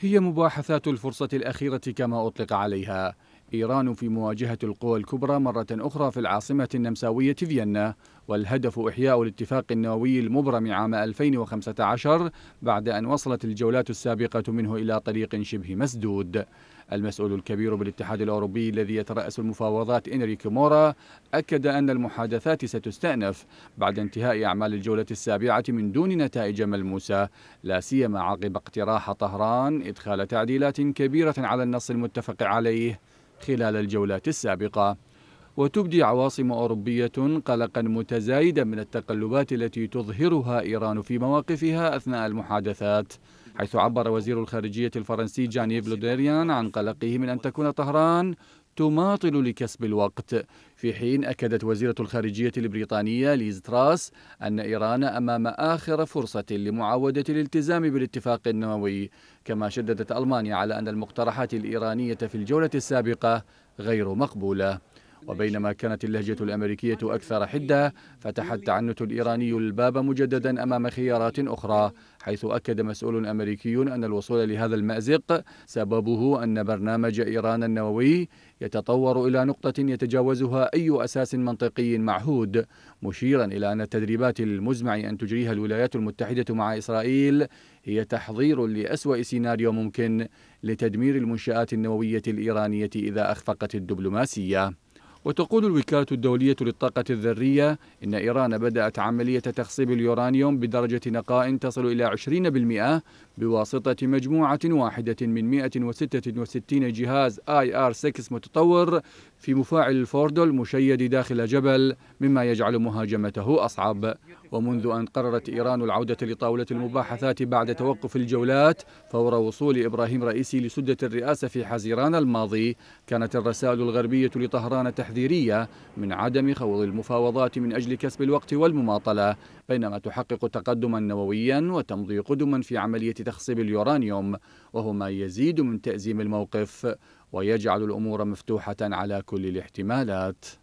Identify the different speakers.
Speaker 1: هي مباحثات الفرصة الأخيرة كما أطلق عليها إيران في مواجهة القوى الكبرى مرة أخرى في العاصمة النمساوية فيينا والهدف إحياء الاتفاق النووي المبرم عام 2015 بعد أن وصلت الجولات السابقة منه إلى طريق شبه مسدود المسؤول الكبير بالاتحاد الأوروبي الذي يترأس المفاوضات إنريك مورا أكد أن المحادثات ستستأنف بعد انتهاء أعمال الجولة السابعة من دون نتائج ملموسة لا سيما عقب اقتراح طهران إدخال تعديلات كبيرة على النص المتفق عليه خلال الجولات السابقة وتبدي عواصم أوروبية قلقا متزايدا من التقلبات التي تظهرها إيران في مواقفها أثناء المحادثات حيث عبر وزير الخارجية الفرنسي جاني بلوديريان عن قلقه من أن تكون طهران تماطل لكسب الوقت في حين أكدت وزيرة الخارجية البريطانية ليز تراس أن إيران أمام آخر فرصة لمعاودة الالتزام بالاتفاق النووي كما شددت ألمانيا على أن المقترحات الإيرانية في الجولة السابقة غير مقبولة وبينما كانت اللهجة الأمريكية أكثر حدة فتح التعنت الإيراني الباب مجددا أمام خيارات أخرى حيث أكد مسؤول أمريكي أن الوصول لهذا المأزق سببه أن برنامج إيران النووي يتطور إلى نقطة يتجاوزها أي أساس منطقي معهود مشيرا إلى أن التدريبات المزمع أن تجريها الولايات المتحدة مع إسرائيل هي تحضير لأسوأ سيناريو ممكن لتدمير المنشآت النووية الإيرانية إذا أخفقت الدبلوماسية وتقول الوكالة الدولية للطاقة الذرية إن إيران بدأت عملية تخصيب اليورانيوم بدرجة نقاء تصل إلى 20% بواسطة مجموعة واحدة من 166 جهاز آي آر 6 متطور في مفاعل الفوردو المشيد داخل جبل مما يجعل مهاجمته أصعب ومنذ أن قررت إيران العودة لطاولة المباحثات بعد توقف الجولات فور وصول إبراهيم رئيسي لسدة الرئاسة في حزيران الماضي كانت الرسائل الغربية لطهران تحذيرية من عدم خوض المفاوضات من أجل كسب الوقت والمماطلة بينما تحقق تقدما نوويا وتمضي قدما في عملية تخصيب اليورانيوم وهو ما يزيد من تأزيم الموقف ويجعل الأمور مفتوحة على كل الاحتمالات